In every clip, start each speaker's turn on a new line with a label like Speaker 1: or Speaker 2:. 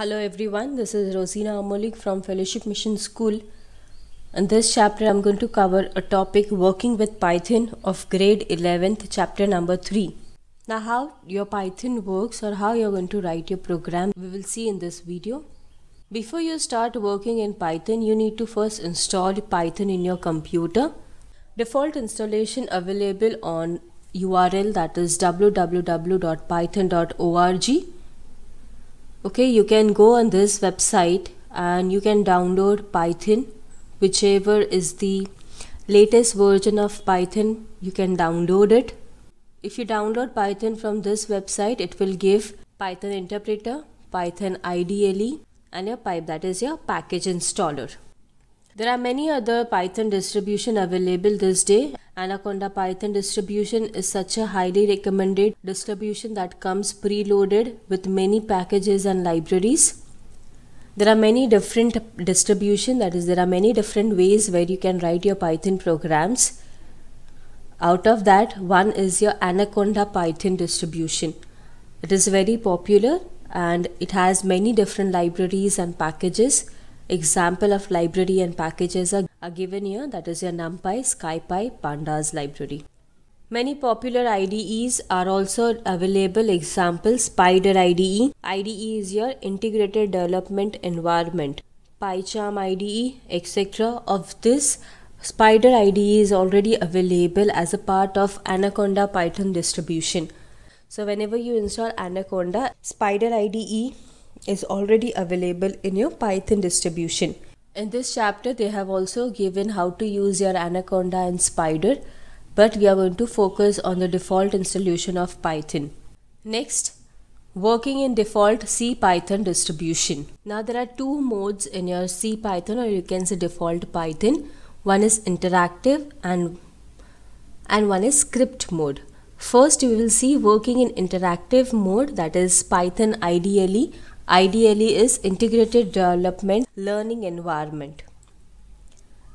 Speaker 1: Hello everyone, this is Rosina Amolik from Fellowship Mission School. In this chapter, I'm going to cover a topic working with Python of grade 11th, chapter number 3. Now, how your Python works or how you're going to write your program, we will see in this video. Before you start working in Python, you need to first install Python in your computer. Default installation available on URL that is www.python.org okay you can go on this website and you can download python whichever is the latest version of python you can download it if you download python from this website it will give python interpreter python IDLE and your pipe that is your package installer there are many other python distribution available this day Anaconda Python distribution is such a highly recommended distribution that comes preloaded with many packages and libraries. There are many different distribution that is there are many different ways where you can write your Python programs. Out of that one is your Anaconda Python distribution. It is very popular and it has many different libraries and packages Example of library and packages are, are given here that is your NumPy, SkyPy, Pandas library. Many popular IDEs are also available. Example Spider IDE. IDE is your integrated development environment. PyCharm IDE, etc. Of this, Spider IDE is already available as a part of Anaconda Python distribution. So whenever you install Anaconda, Spider IDE is already available in your Python distribution. In this chapter, they have also given how to use your Anaconda and Spider, but we are going to focus on the default installation of Python. Next, working in default CPython distribution. Now there are two modes in your CPython or you can say default Python. One is interactive and, and one is script mode. First, we will see working in interactive mode that is Python IDLE ideally is integrated development learning environment.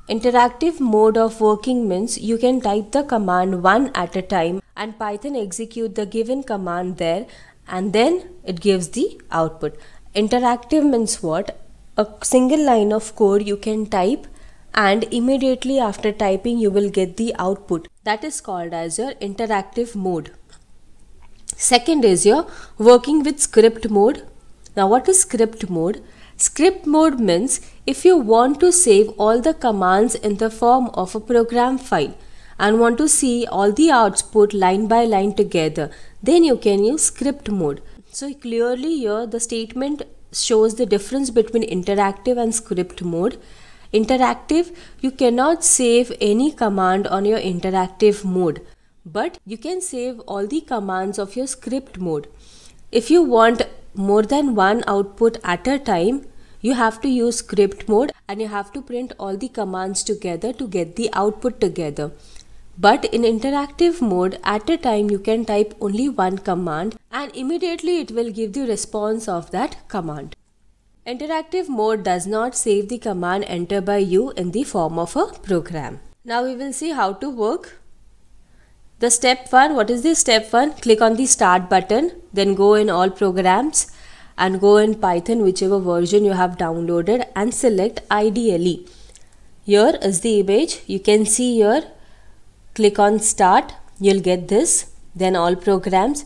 Speaker 1: Interactive mode of working means you can type the command one at a time and Python execute the given command there and then it gives the output. Interactive means what? A single line of code you can type and immediately after typing you will get the output. That is called as your interactive mode. Second is your working with script mode now what is script mode? Script mode means if you want to save all the commands in the form of a program file and want to see all the output line by line together, then you can use script mode. So clearly here the statement shows the difference between interactive and script mode. Interactive, you cannot save any command on your interactive mode, but you can save all the commands of your script mode. If you want more than one output at a time, you have to use script mode and you have to print all the commands together to get the output together. But in interactive mode, at a time you can type only one command and immediately it will give the response of that command. Interactive mode does not save the command entered by you in the form of a program. Now we will see how to work the step 1, what is this step 1? Click on the start button, then go in all programs and go in Python whichever version you have downloaded and select IDLE. Here is the image, you can see here, click on start, you'll get this, then all programs,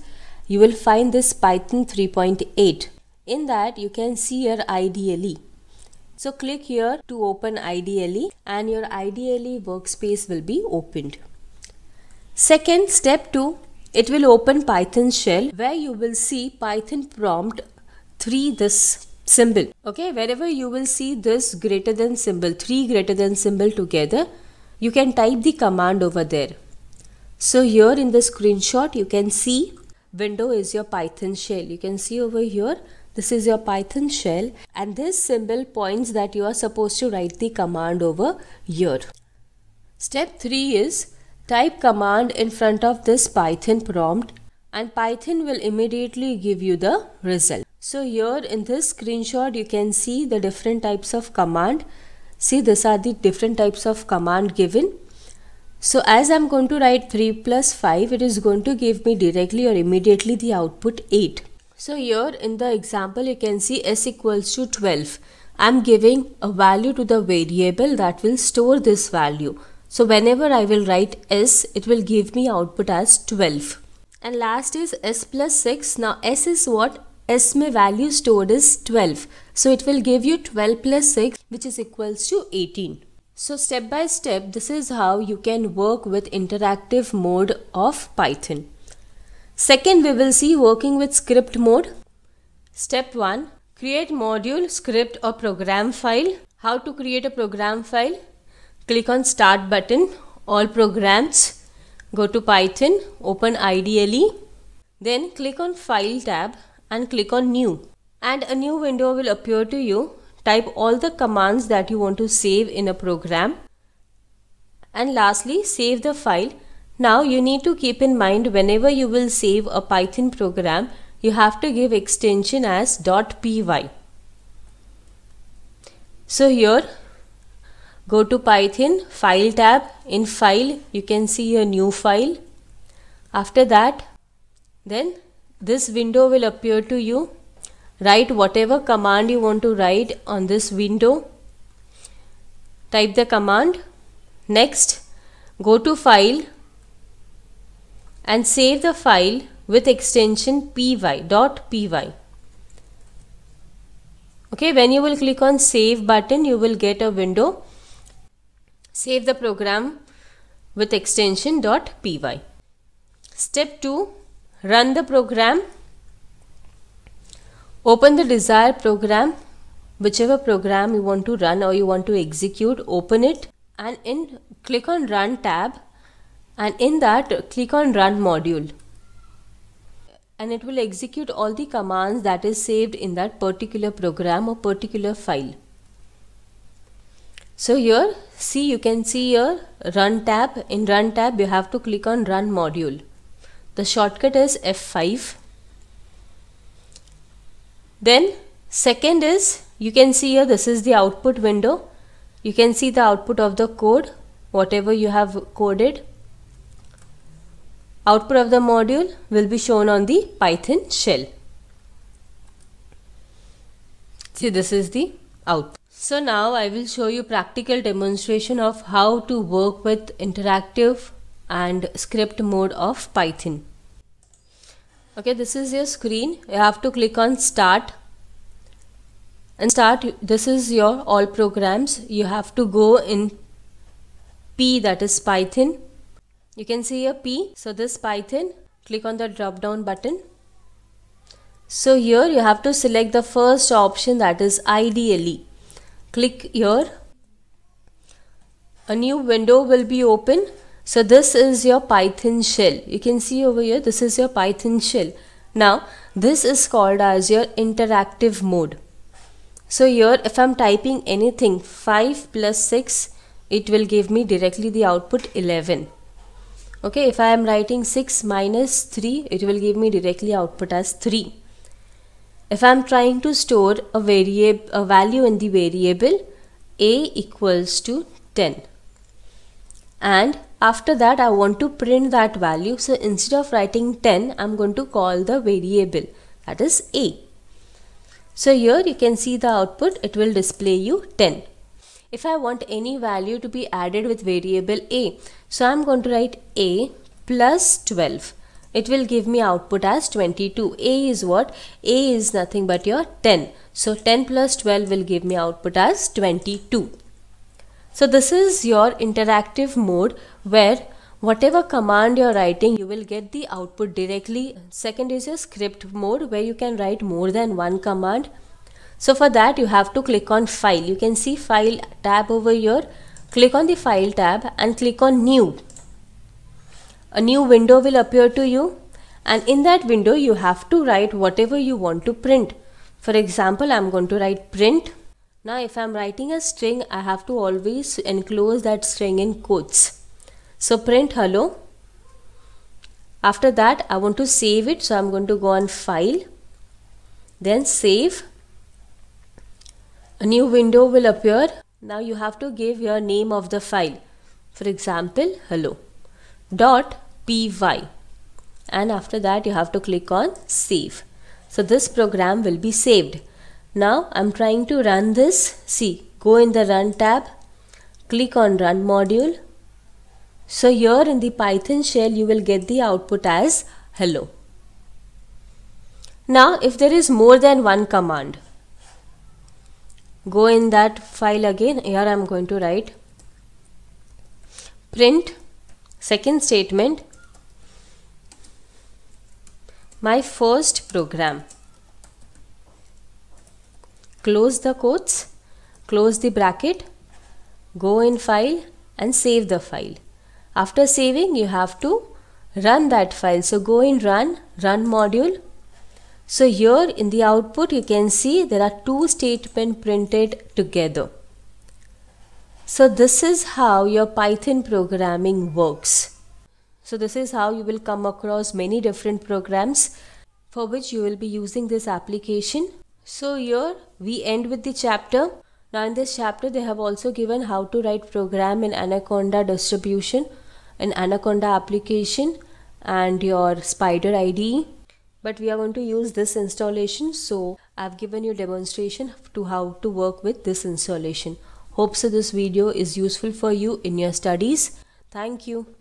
Speaker 1: you will find this Python 3.8. In that you can see your IDLE. So click here to open IDLE and your IDLE workspace will be opened. Second step 2 it will open Python shell where you will see Python prompt 3 this symbol okay wherever you will see this greater than symbol 3 greater than symbol together you can type the command over there so here in the screenshot you can see window is your python shell you can see over here this is your python shell and this symbol points that you are supposed to write the command over here step 3 is Type command in front of this Python prompt and Python will immediately give you the result. So here in this screenshot you can see the different types of command. See these are the different types of command given. So as I'm going to write 3 plus 5 it is going to give me directly or immediately the output 8. So here in the example you can see s equals to 12. I'm giving a value to the variable that will store this value. So whenever I will write S, it will give me output as 12. And last is S plus 6. Now S is what? S may value stored is 12. So it will give you 12 plus 6 which is equals to 18. So step by step, this is how you can work with interactive mode of Python. Second, we will see working with script mode. Step 1. Create module, script or program file. How to create a program file? click on start button all programs go to python open IDLE then click on file tab and click on new and a new window will appear to you type all the commands that you want to save in a program and lastly save the file now you need to keep in mind whenever you will save a python program you have to give extension as .py so here Go to Python file tab. In file, you can see a new file. After that, then this window will appear to you. Write whatever command you want to write on this window. Type the command. Next, go to file and save the file with extension py.py. Okay, when you will click on save button, you will get a window Save the program with extension .py. Step 2. Run the program. Open the desired program. Whichever program you want to run or you want to execute, open it and in click on Run tab and in that click on Run module and it will execute all the commands that is saved in that particular program or particular file. So here see you can see your run tab in run tab you have to click on run module the shortcut is F5 then second is you can see here this is the output window you can see the output of the code whatever you have coded output of the module will be shown on the python shell see this is the output so now I will show you practical demonstration of how to work with interactive and script mode of Python. Okay, this is your screen. You have to click on start and start. This is your all programs. You have to go in P that is Python. You can see a P. So this Python, click on the drop down button. So here you have to select the first option that is IDLE click here a new window will be open so this is your python shell you can see over here this is your python shell now this is called as your interactive mode so here if I'm typing anything 5 plus 6 it will give me directly the output 11 okay if I am writing 6 minus 3 it will give me directly output as 3 if I'm trying to store a, variable, a value in the variable a equals to 10 and after that I want to print that value so instead of writing 10 I'm going to call the variable that is a. So here you can see the output it will display you 10. If I want any value to be added with variable a so I'm going to write a plus 12 it will give me output as 22 a is what a is nothing but your 10 so 10 plus 12 will give me output as 22 so this is your interactive mode where whatever command you're writing you will get the output directly second is your script mode where you can write more than one command so for that you have to click on file you can see file tab over here click on the file tab and click on new a new window will appear to you and in that window you have to write whatever you want to print. For example, I'm going to write print. Now if I'm writing a string, I have to always enclose that string in quotes. So print hello. After that, I want to save it. So I'm going to go on file, then save. A new window will appear. Now you have to give your name of the file. For example, hello dot py and after that you have to click on save so this program will be saved now i'm trying to run this see go in the run tab click on run module so here in the python shell you will get the output as hello now if there is more than one command go in that file again here i'm going to write print Second statement, my first program. Close the quotes, close the bracket, go in file and save the file. After saving, you have to run that file. So go in run, run module. So here in the output, you can see there are two statements printed together. So this is how your Python programming works. So this is how you will come across many different programs for which you will be using this application. So here we end with the chapter. Now in this chapter they have also given how to write program in Anaconda distribution, in Anaconda application and your spider IDE. But we are going to use this installation so I've given you demonstration to how to work with this installation. Hope so this video is useful for you in your studies. Thank you.